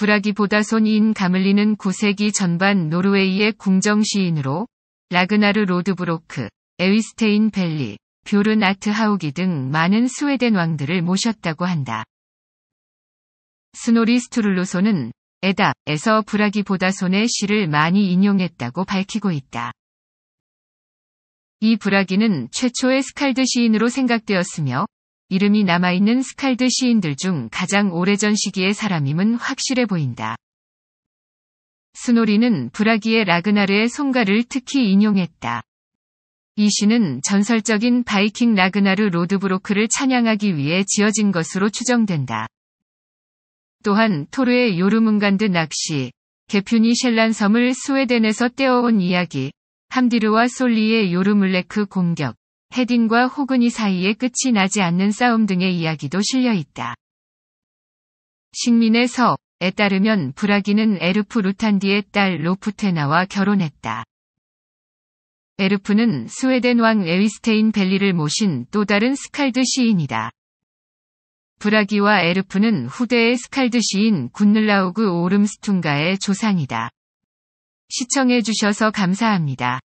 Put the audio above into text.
브라기 보다손인 가물리는 9세기 전반 노르웨이의 궁정 시인으로 라그나르 로드브로크, 에위스테인 벨리, 뷰른 아트 하우기 등 많은 스웨덴 왕들을 모셨다고 한다. 스노리 스투를루소는 에다에서 브라기보다손의 시를 많이 인용했다고 밝히고 있다. 이 브라기는 최초의 스칼드 시인으로 생각되었으며 이름이 남아있는 스칼드 시인들 중 가장 오래전 시기의 사람임은 확실해 보인다. 스노리는 브라기의 라그나르의 송가를 특히 인용했다. 이 시는 전설적인 바이킹 라그나르 로드브로크를 찬양하기 위해 지어진 것으로 추정된다. 또한 토르의 요르문간드 낚시, 개퓨니 셸란 섬을 스웨덴에서 떼어온 이야기, 함디르와 솔리의 요르물레크 공격, 헤딩과 호그니 사이에 끝이 나지 않는 싸움 등의 이야기도 실려 있다. 식민의 서에 따르면 브라기는 에르프 루탄디의 딸 로프테나와 결혼했다. 에르프는 스웨덴 왕 에위스테인 벨리를 모신 또 다른 스칼드 시인이다. 브라기와 에르프는 후대의 스칼드 시인 군늘라우그 오름스툰가의 조상이다. 시청해주셔서 감사합니다.